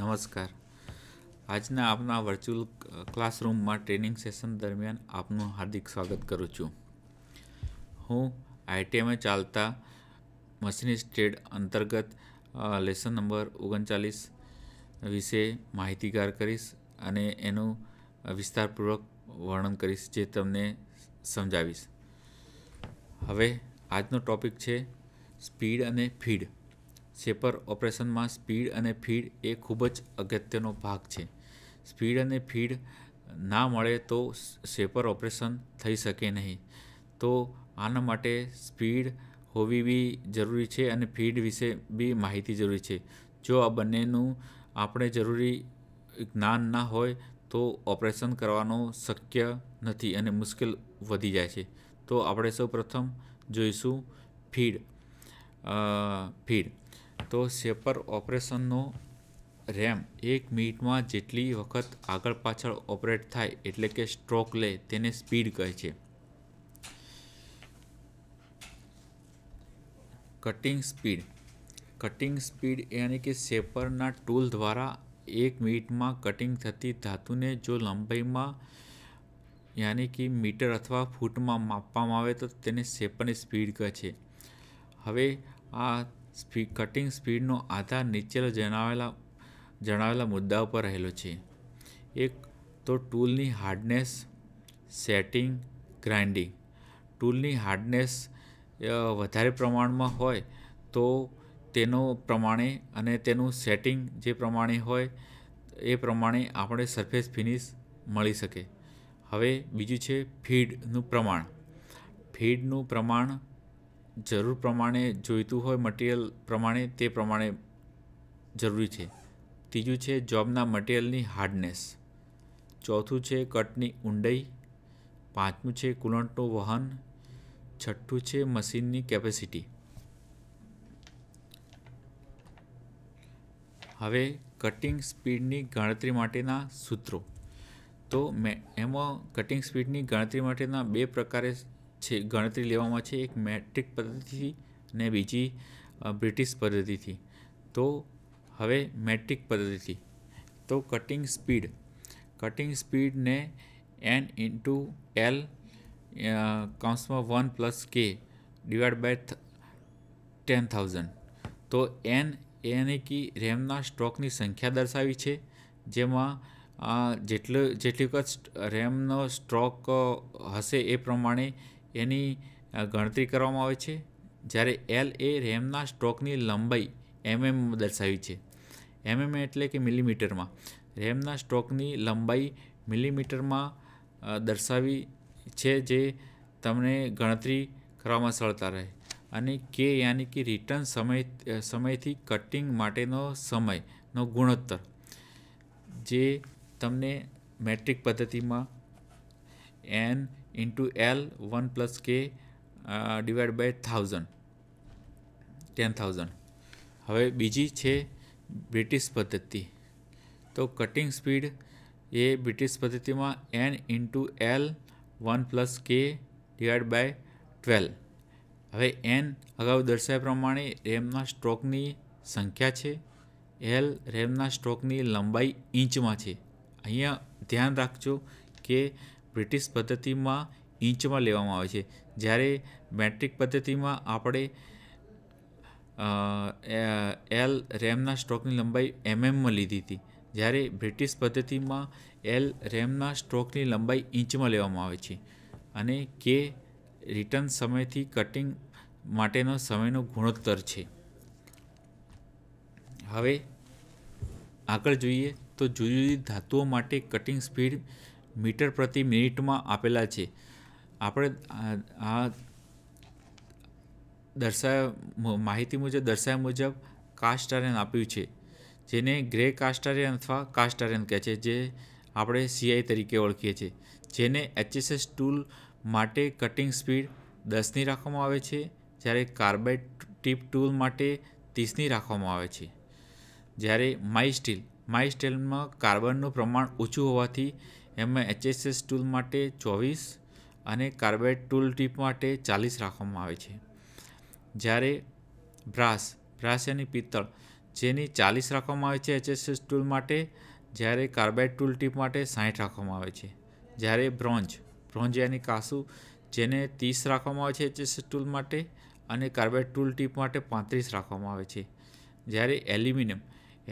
નમસ્કાર આજના આપના વર્ચ્યુઅલ ક્લાસરૂમમાં ટ્રેનિંગ સેશન દરમિયાન આપનું હાર્દિક સ્વાગત કરું છું હું આઈટીઆઈમાં ચાલતા મશીનિસ્ટ ટ્રેડ અંતર્ગત લેસન નંબર ઓગણચાલીસ વિશે માહિતીગાર કરીશ અને એનું વિસ્તારપૂર્વક વર્ણન કરીશ જે તમને સમજાવીશ હવે આજનો ટોપિક છે સ્પીડ અને ફીડ શેપર ઓપરેશનમાં સ્પીડ અને ફીડ એ ખૂબ જ અગત્યનો ભાગ છે સ્પીડ અને ફીડ ના મળે તો શેપર ઓપરેશન થઈ શકે નહીં તો આના માટે સ્પીડ હોવી બી જરૂરી છે અને ફીડ વિશે બી માહિતી જરૂરી છે જો આ બંનેનું આપણે જરૂરી જ્ઞાન ના હોય તો ઓપરેશન કરવાનું શક્ય નથી અને મુશ્કેલ વધી જાય છે તો આપણે સૌ પ્રથમ જોઈશું ફીડ ફીડ તો શેપર ઓપરેશનનો રેમ એક મિનિટમાં જેટલી વખત આગળ પાછળ ઓપરેટ થાય એટલે કે સ્ટ્રોક લે તેને સ્પીડ કહે છે કટિંગ સ્પીડ કટિંગ સ્પીડ યાની કે શેપરના ટૂલ દ્વારા એક મિનિટમાં કટિંગ થતી ધાતુને જો લંબાઈમાં યાની કે મીટર અથવા ફૂટમાં માપવામાં આવે તો તેને શેપરની સ્પીડ કહે છે હવે આ સ્પીડ કટિંગ સ્પીડનો આધાર નીચે જણાવેલા જણાવેલા મુદ્દા ઉપર રહેલો છે એક તો ટૂલની હાર્ડનેસ સેટિંગ ગ્રાઇન્ડિંગ ટૂલની હાર્ડનેસ વધારે પ્રમાણમાં હોય તો તેનો પ્રમાણે અને તેનું સેટિંગ જે પ્રમાણે હોય એ પ્રમાણે આપણે સરફેસ ફિનિશ મળી શકે હવે બીજું છે ફીડનું પ્રમાણ ફીડનું પ્રમાણ જરૂર પ્રમાણે જોઈતું હોય મટિરિયલ પ્રમાણે તે પ્રમાણે જરૂરી છે ત્રીજું છે જોબના મટિરિયલની હાર્ડનેસ ચોથું છે કટની ઊંડાઈ પાંચમું છે કુલંટનું વહન છઠ્ઠું છે મશીનની કેપેસિટી હવે કટિંગ સ્પીડની ગણતરી માટેના સૂત્રો તો મેં એમાં કટિંગ સ્પીડની ગણતરી માટેના બે પ્રકારે છે ગણતરી લેવામાં છે એક મેટ્રિક પદ્ધતિથી ને બીજી બ્રિટિશ પદ્ધતિથી તો હવે મેટ્રિક પદ્ધતિથી તો કટિંગ સ્પીડ કટિંગ સ્પીડને એન ઇન્ટુ એલ કાઉન્સમાં one plus K divide by ten thousand તો એન એને કી રેમના સ્ટ્રોકની સંખ્યા દર્શાવી છે જેમાં જેટલો જેટલી વખત રેમનો સ્ટ્રોક હશે એ પ્રમાણે એની ગણતરી કરવામાં આવે છે જ્યારે એલ એ રેમના સ્ટોકની લંબાઈ એમએમ દર્શાવી છે એમએમ એટલે કે મિલીમીટરમાં રેમના સ્ટોકની લંબાઈ મિલીમીટરમાં દર્શાવી છે જે તમને ગણતરી કરવામાં સરળતા રહે અને કે યાની કે રિટર્ન સમય સમયથી કટિંગ માટેનો સમયનો ગુણોત્તર જે તમને મેટ્રિક પદ્ધતિમાં N into L one plus K divide by thousand ten thousand હવે બીજી છે બ્રિટિશ પદ્ધતિ તો કટિંગ સ્પીડ એ બ્રિટિશ પદ્ધતિમાં N into L one plus K divide by twelve હવે એન અગાઉ દર્શાવ્યા પ્રમાણે રેમના સ્ટ્રોકની સંખ્યા છે એલ રેમના સ્ટ્રોકની લંબાઈ ઇંચમાં છે અહીંયા ધ્યાન રાખજો કે બ્રિટિશ પદ્ધતિમાં ઇંચમાં લેવામાં આવે છે જ્યારે મેટ્રિક પદ્ધતિમાં આપણે એલ રેમના સ્ટ્રોકની લંબાઈ એમએમમાં લીધી હતી જ્યારે બ્રિટિશ પદ્ધતિમાં એલ રેમના સ્ટ્રોકની લંબાઈ ઇંચમાં લેવામાં આવે છે અને કે રિટર્ન સમયથી કટિંગ માટેનો સમયનો ગુણોત્તર છે હવે આગળ જોઈએ તો જુદી જુદી ધાતુઓ માટે કટિંગ સ્પીડ મીટર પ્રતિ મિનિટમાં આપેલા છે આપણે આ દર્શાવ્યા માહિતી મુજબ દર્શાવ્યા મુજબ કાસ્ટ આયર્ન આપ્યું છે જેને ગ્રે કાસ્ટ આયર્ન અથવા કાસ્ટ આયર્ન કહે છે જે આપણે સીઆઈ તરીકે ઓળખીએ છીએ જેને એચએસએસ ટૂલ માટે કટિંગ સ્પીડ દસની રાખવામાં આવે છે જ્યારે કાર્બાઇડ ટીપ ટૂલ માટે ત્રીસની રાખવામાં આવે છે જ્યારે માઇ સ્ટીલ માઇ સ્ટીલમાં કાર્બનનું પ્રમાણ ઓછું હોવાથી એમાં એચએસએસ ટૂલ માટે ચોવીસ અને કાર્બેટ ટૂલ ટીપ માટે ચાલીસ રાખવામાં આવે છે જ્યારે બ્રાસ બ્રાસ એની પિત્તળ જેની ચાલીસ રાખવામાં આવે છે એચએસએસ ટૂલ માટે જ્યારે કાર્બાઇડ ટૂલ ટીપ માટે સાઠ રાખવામાં આવે છે જ્યારે બ્રોન્જ બ્રોન્જ એની કાસુ જેને ત્રીસ રાખવામાં આવે છે એચએસએસ ટૂલ માટે અને કાર્બાઇડ ટૂલ ટીપ માટે પાંત્રીસ રાખવામાં આવે છે જ્યારે એલ્યુમિનિયમ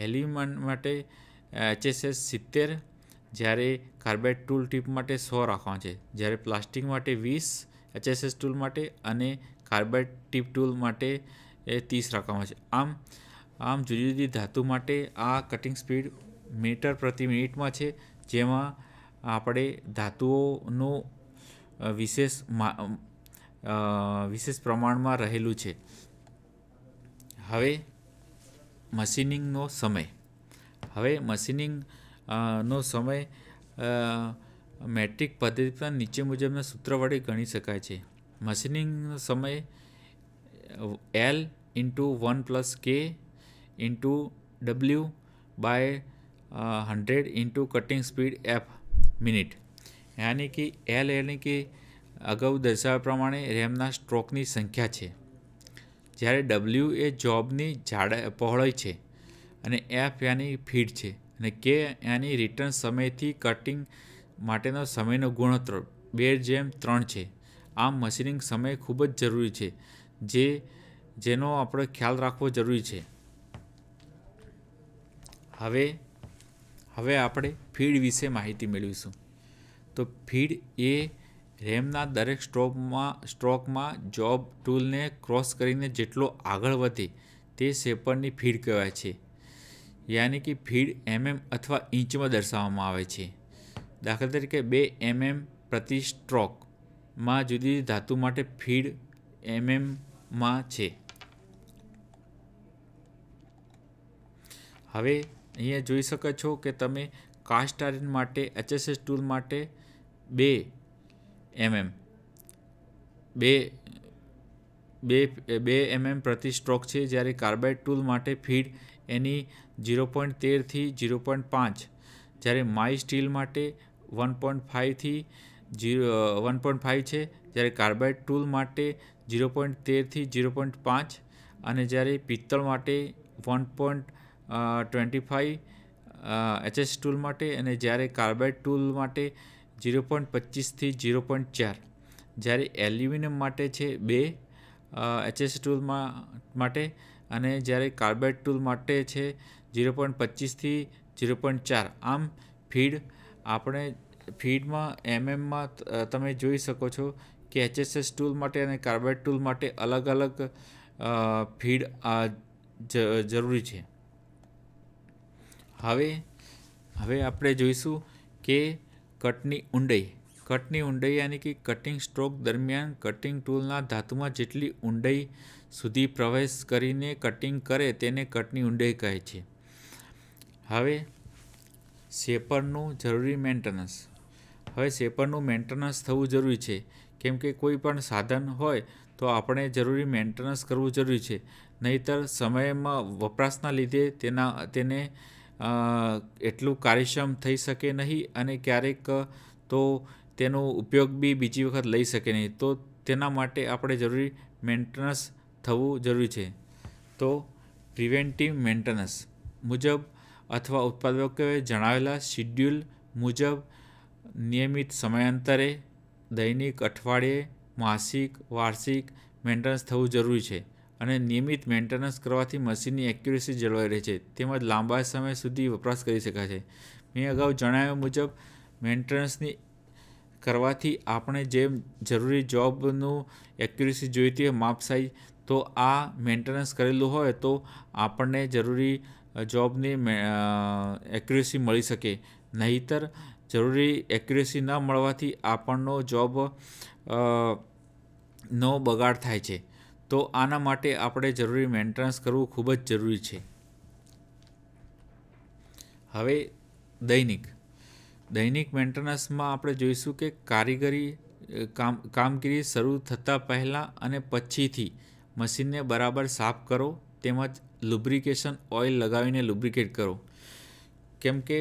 એલ્યુમિનિયમ માટે એચએસએસ સિત્તેર જ્યારે કાર્બાઇડ ટૂલ ટીપ માટે સો રાખવાના છે જ્યારે પ્લાસ્ટિક માટે વીસ એચએસએસ ટૂલ માટે અને કાર્બાઇડ ટીપ ટૂલ માટે એ ત્રીસ રાખવામાં છે આમ આમ જુદી જુદી ધાતુ માટે આ કટિંગ સ્પીડ મીટર પ્રતિ મિનિટમાં છે જેમાં આપણે ધાતુઓનો વિશેષ વિશેષ પ્રમાણમાં રહેલું છે હવે મશીનિંગનો સમય હવે મશીનિંગ નો સમય મેટ્રિક પદ્ધતિ પર નીચે મુજબના સૂત્ર વડે ગણી શકાય છે મશીનિંગનો સમય L into one plus K into W by hundred into cutting speed F minute યાની કે એલ એટલે કે અગાઉ દર્શાવ્યા પ્રમાણે રેમના સ્ટ્રોકની સંખ્યા છે જ્યારે ડબલ્યુ એ જોબની જાડા પહોળાઈ છે અને એફ યાની ફીડ છે અને કે એની રિટર્ન સમયથી કટિંગ માટેનો સમયનો ગુણોત્તર બે જેમ ત્રણ છે આમ મશીનિંગ સમય ખૂબ જ જરૂરી છે જે જેનો આપણે ખ્યાલ રાખવો જરૂરી છે હવે હવે આપણે ફીડ વિશે માહિતી મેળવીશું તો ફીડ એ રેમના દરેક સ્ટ્રોકમાં સ્ટ્રોકમાં જોબ ટૂલને ક્રોસ કરીને જેટલો આગળ વધે તે શેપરની ફીડ કહેવાય છે યાની કે ફીડ એમએમ અથવા ઇંચમાં દર્શાવવામાં આવે છે દાખલા તરીકે બે એમએમ પ્રતિ સ્ટ્રોકમાં જુદી જુદી ધાતુ માટે ફીડ એમએમમાં છે હવે અહીંયા જોઈ શકો છો કે તમે કાસ્ટ આયર્ન માટે એચએસએસ ટૂલ માટે બે એમએમ બે બે બે એમએમ પ્રતિ સ્ટ્રોક છે જ્યારે કાર્બાઇડ ટૂલ માટે ફીડ એની ઝીરો પોઈન્ટ તેરથી ઝીરો પોઈન્ટ પાંચ જ્યારે માય સ્ટીલ માટે વન પોઈન્ટ ફાઇવથી ઝીરો વન પોઈન્ટ ફાઇવ છે જ્યારે કાર્બાઇડ ટૂલ માટે ઝીરો પોઈન્ટ તેરથી ઝીરો પોઈન્ટ પાંચ અને જ્યારે પિત્તળ માટે one point twenty five HS tool માટે અને જ્યારે કાર્બાઇડ ટૂલ માટે ઝીરો પોઈન્ટ પચીસથી ઝીરો પોઈન્ટ ચાર જ્યારે એલ્યુમિનિયમ માટે છે બે એચએસ ટૂલમાં માટે અને જ્યારે કાર્બેટ ટૂલ માટે છે ઝીરો પોઈન્ટ પચીસથી ઝીરો પોઈન્ટ ચાર આમ ફીડ આપણે ફીડમાં એમએમમાં તમે જોઈ શકો છો કે એચએસએસ ટૂલ માટે અને કાર્બેટ ટૂલ માટે અલગ અલગ ફીડ જરૂરી છે હવે હવે આપણે જોઈશું કે કટની ઊંડાઈ કટની ઊંડાઈ યાની કે કટિંગ સ્ટ્રોક દરમિયાન કટિંગ ટૂલના ધાતુમાં જેટલી ઊંડાઈ સુધી પ્રવેશ કરીને કટિંગ કરે તેને કટની ઊંડાઈ કહે છે હવે શેપરનું જરૂરી મેન્ટેનન્સ હવે શેપરનું મેન્ટેનન્સ થવું જરૂરી છે કેમ કે કોઈ પણ સાધન હોય તો આપણે જરૂરી મેન્ટેનન્સ કરવું જરૂરી છે નહીંતર સમયમાં વપરાશના લીધે તેના તેને એટલું કાર્યક્ષમ થઈ શકે નહીં અને ક્યારેક તો તેનો ઉપયોગ બી બીજી વખત લઈ શકે નહીં તો તેના માટે આપણે જરૂરી મેન્ટેનન્સ થવું જરૂરી છે તો પ્રિવેન્ટિવ મેન્ટેનન્સ મુજબ અથવા ઉત્પાદકોએ જણાવેલા શિડ્યુલ મુજબ નિયમિત સમયાંતરે દૈનિક અઠવાડિયે માસિક વાર્ષિક મેન્ટેનન્સ થવું જરૂરી છે અને નિયમિત મેન્ટેનન્સ કરવાથી મશીનની એક્યુરેસી જળવાઈ રહે છે તેમજ લાંબા સમય સુધી વપરાશ કરી શકાય છે મેં અગાઉ જણાવ્યા મુજબ મેન્ટેનન્સની કરવાથી આપણે જે જરૂરી જોબનું એક્યુરેસી જોઈતી હોય માપસાઈ તો આ મેન્ટેનન્સ કરેલું હોય તો આપણને જરૂરી જોબની એક્યુરેસી મળી શકે નહીતર જરૂરી એક્યુરેસી ન મળવાથી આપણનો જોબ નો બગાડ થાય છે તો આના માટે આપણે જરૂરી મેન્ટેનન્સ કરવું ખૂબ જ જરૂરી છે હવે દૈનિક દૈનિક મેન્ટેનન્સમાં આપણે જોઈશું કે કારીગરી કામ કામગીરી શરૂ થતાં પહેલાં અને પછીથી મશીનને બરાબર સાફ કરો તેમજ લુબ્રિકેશન ઓઇલ લગાવીને લુબ્રિકેટ કરો કેમ કે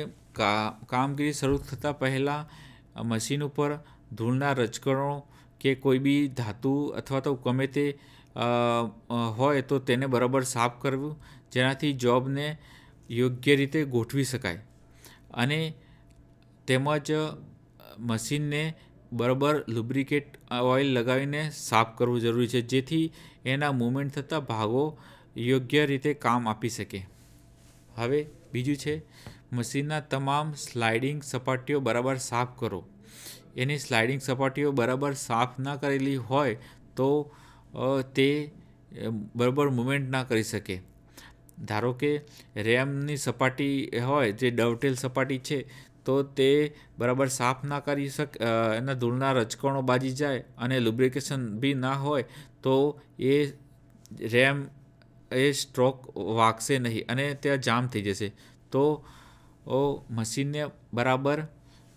કામગીરી શરૂ થતાં પહેલાં મશીન ઉપર ધૂળના રજકણો કે કોઈ બી ધાતુ અથવા તો ગમે તે હોય તો તેને બરાબર સાફ કરવું જેનાથી જોબને યોગ્ય રીતે ગોઠવી શકાય અને તેમજ મશીનને બરાબર લુબ્રિકેટ ઓઇલ લગાવીને સાફ કરવું જરૂરી છે જેથી એના મૂવમેન્ટ થતાં ભાગો યોગ્ય રીતે કામ આપી શકે હવે બીજું છે મશીનના તમામ સ્લાઇડિંગ સપાટીઓ બરાબર સાફ કરો એની સ્લાઇડિંગ સપાટીઓ બરાબર સાફ ના કરેલી હોય તો તે બરાબર મૂવમેન્ટ ના કરી શકે ધારો કે રેમની સપાટી હોય જે ડવટેલ સપાટી છે તો તે બરાબર સાફ ના કરી શકે એના ધૂળના રજકણો બાજી જાય અને લુબ્રિકેશન બી ના હોય તો એ રેમ એ સ્ટ્રોક વાગશે નહીં અને ત્યાં જામ થઈ જશે તો મશીનને બરાબર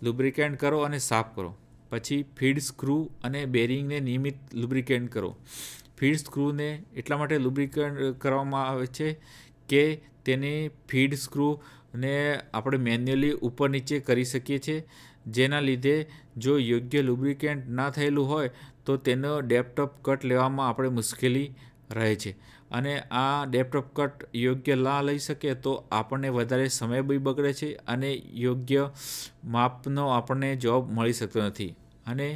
લુબ્રિકેન્ટ કરો અને સાફ કરો પછી ફીડ સ્ક્રૂ અને બેરિંગને નિયમિત લુબ્રિકેન્ટ કરો ફીડ સ્ક્રૂને એટલા માટે લુબ્રિકેન્ટ કરવામાં આવે છે કે તેની ફીડ સ્ક્રૂને આપણે મેન્યુઅલી ઉપર નીચે કરી શકીએ છીએ જેના લીધે જો યોગ્ય લુબ્રિકેન્ટ ના થયેલું હોય તો તેનો ડેપટોપ કટ લેવામાં આપણે મુશ્કેલી રહે છે અને આ ડેપટોપ કટ યોગ્ય ના લઈ શકે તો આપણને વધારે સમય બી બગડે છે અને યોગ્ય માપનો આપણને જોબ મળી શકતો નથી અને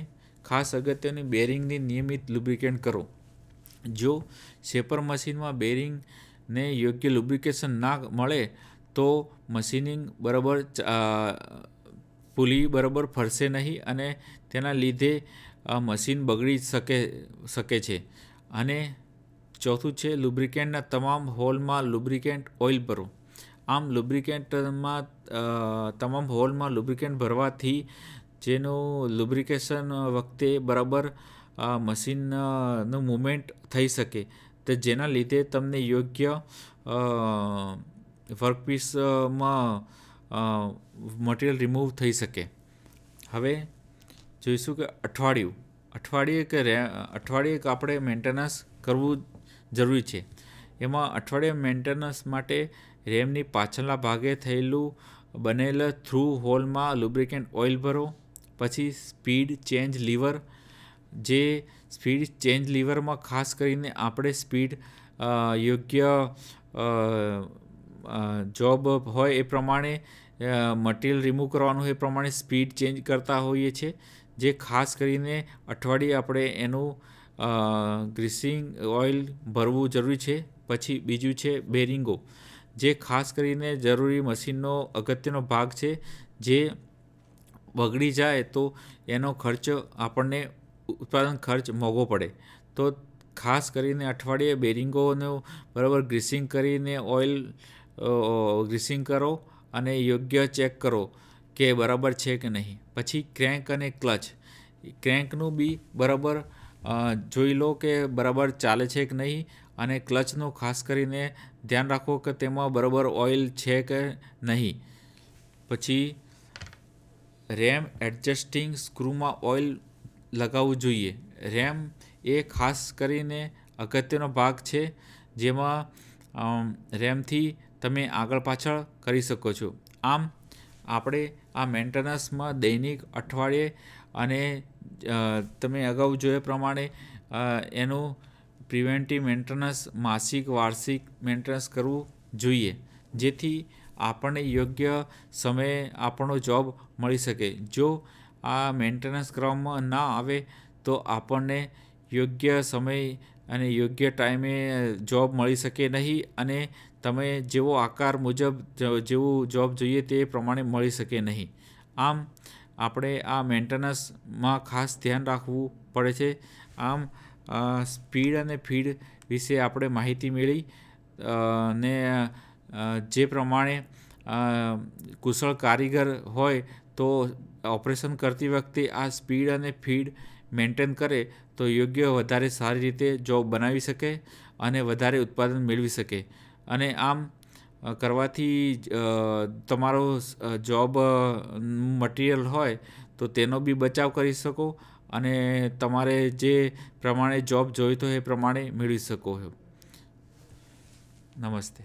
ખાસ અગત્યની બેરિંગની નિયમિત લુબ્રિકેટ કરો જો શેપર મશીનમાં બેરિંગને યોગ્ય લુબ્રિકેશન ના મળે તો મશીનિંગ બરાબર પુલી બરાબર ફરશે નહીં અને તેના લીધે આ મશીન બગડી શકે શકે છે અને ચોથું છે લુબ્રિકેન્ટના તમામ હોલમાં લુબ્રિકેન્ટ ઓઇલ ભરો આમ લુબ્રિકેન્ટમાં તમામ હોલમાં લુબ્રિકેન્ટ ભરવાથી જેનું લુબ્રિકેશન વખતે બરાબર મશીનનું મૂવમેન્ટ થઈ શકે તો જેના લીધે તમને યોગ્ય વર્કપીસમાં મટીરિયલ રિમૂવ થઈ શકે હવે જોઈશું કે અઠવાડિયું અઠવાડિયે કે રે અઠવાડિયે આપણે મેન્ટેનન્સ કરવું જરૂરી છે એમાં અઠવાડિયે મેન્ટેનન્સ માટે રેમની પાછળના ભાગે થયેલું બનેલ થ્રુ હોલમાં લુબ્રિકેન્ટ ઓઇલ ભરો પછી સ્પીડ ચેન્જ લીવર જે સ્પીડ ચેન્જ લીવરમાં ખાસ કરીને આપણે સ્પીડ યોગ્ય જોબ હોય એ પ્રમાણે મટીરિયલ રિમૂવ કરવાનું હોય એ પ્રમાણે સ્પીડ ચેન્જ કરતા હોઈએ છીએ જે ખાસ કરીને અઠવાડિયે આપણે એનું ગ્રીસિંગ ઓઇલ ભરવું જરૂરી છે પછી બીજું છે બેરિંગો જે ખાસ કરીને જરૂરી મશીનનો અગત્યનો ભાગ છે જે બગડી જાય તો એનો ખર્ચ આપણને ઉત્પાદન ખર્ચ મોંઘો પડે તો ખાસ કરીને અઠવાડિયે બેરિંગોનું બરાબર ગ્રીસિંગ કરીને ઓઇલ ગ્રીસિંગ કરો અને યોગ્ય ચેક કરો કે બરાબર છે કે નહીં પછી ક્રેન્ક અને ક્લચ ક્રેન્કનું બી બરાબર જોઈ લો કે બરાબર ચાલે છે કે નહીં અને ક્લચનું ખાસ કરીને ધ્યાન રાખો કે તેમાં બરાબર ઓઇલ છે કે નહીં પછી રેમ એડજસ્ટિંગ સ્ક્રૂમાં ઓઇલ લગાવવું જોઈએ રેમ એ ખાસ કરીને અગત્યનો ભાગ છે જેમાં રેમથી તમે આગળ પાછળ કરી શકો છો આમ આપણે આ મેન્ટેનન્સમાં દૈનિક અઠવાડિયે અને તમે અગાઉ જોયા પ્રમાણે એનું પ્રિવેન્ટિવ મેન્ટેનન્સ માસિક વાર્ષિક મેન્ટેનન્સ કરવું જોઈએ જેથી આપણને યોગ્ય સમયે આપણો જોબ મળી શકે જો આ મેન્ટેનન્સ કરવામાં ના આવે તો આપણને યોગ્ય સમય અને યોગ્ય ટાઈમે જોબ મળી શકે નહીં અને તમે જેવો આકાર મુજબ જેવું જોબ જોઈએ તે પ્રમાણે મળી શકે નહીં આમ આપણે આ મેન્ટેનન્સમાં ખાસ ધ્યાન રાખવું પડે છે આમ સ્પીડ અને ફીડ વિશે આપણે માહિતી મેળવી ને જે પ્રમાણે કુશળ કારીગર હોય તો ઓપરેશન કરતી વખતે આ સ્પીડ અને ફીડ મેન્ટેન કરે તો યોગ્ય વધારે સારી રીતે જોબ બનાવી શકે અને વધારે ઉત્પાદન મેળવી શકે અને આમ કરવાથી તમારો જોબ મટીરિયલ હોય તો તેનો બી બચાવ કરી શકો અને તમારે જે પ્રમાણે જોબ જોઈતો હોય એ પ્રમાણે મેળવી શકો છો નમસ્તે